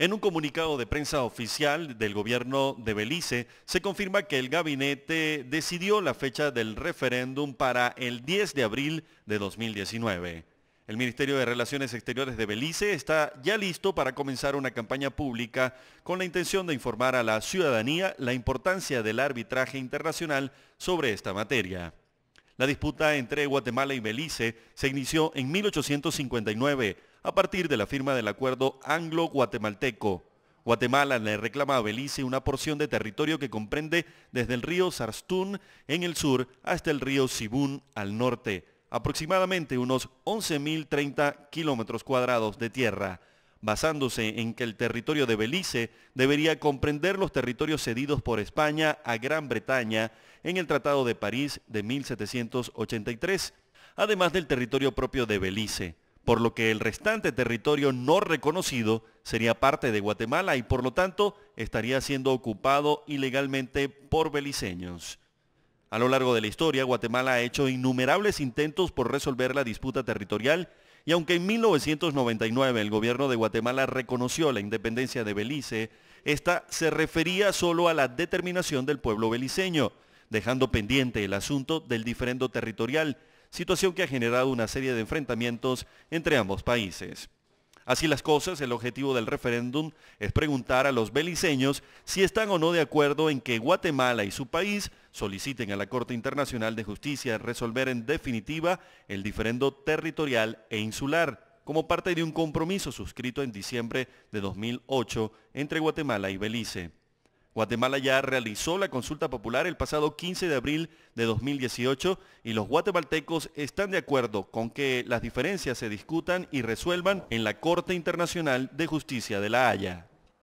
En un comunicado de prensa oficial del gobierno de Belice, se confirma que el gabinete decidió la fecha del referéndum para el 10 de abril de 2019. El Ministerio de Relaciones Exteriores de Belice está ya listo para comenzar una campaña pública con la intención de informar a la ciudadanía la importancia del arbitraje internacional sobre esta materia. La disputa entre Guatemala y Belice se inició en 1859 a partir de la firma del acuerdo anglo-guatemalteco. Guatemala le reclama a Belice una porción de territorio que comprende desde el río Sarstún en el sur hasta el río Sibún al norte, aproximadamente unos 11.030 kilómetros cuadrados de tierra, basándose en que el territorio de Belice debería comprender los territorios cedidos por España a Gran Bretaña en el Tratado de París de 1783, además del territorio propio de Belice por lo que el restante territorio no reconocido sería parte de Guatemala y por lo tanto estaría siendo ocupado ilegalmente por beliceños. A lo largo de la historia, Guatemala ha hecho innumerables intentos por resolver la disputa territorial y aunque en 1999 el gobierno de Guatemala reconoció la independencia de Belice, esta se refería solo a la determinación del pueblo beliceño, dejando pendiente el asunto del diferendo territorial situación que ha generado una serie de enfrentamientos entre ambos países. Así las cosas, el objetivo del referéndum es preguntar a los beliceños si están o no de acuerdo en que Guatemala y su país soliciten a la Corte Internacional de Justicia resolver en definitiva el diferendo territorial e insular como parte de un compromiso suscrito en diciembre de 2008 entre Guatemala y Belice. Guatemala ya realizó la consulta popular el pasado 15 de abril de 2018 y los guatemaltecos están de acuerdo con que las diferencias se discutan y resuelvan en la Corte Internacional de Justicia de la Haya.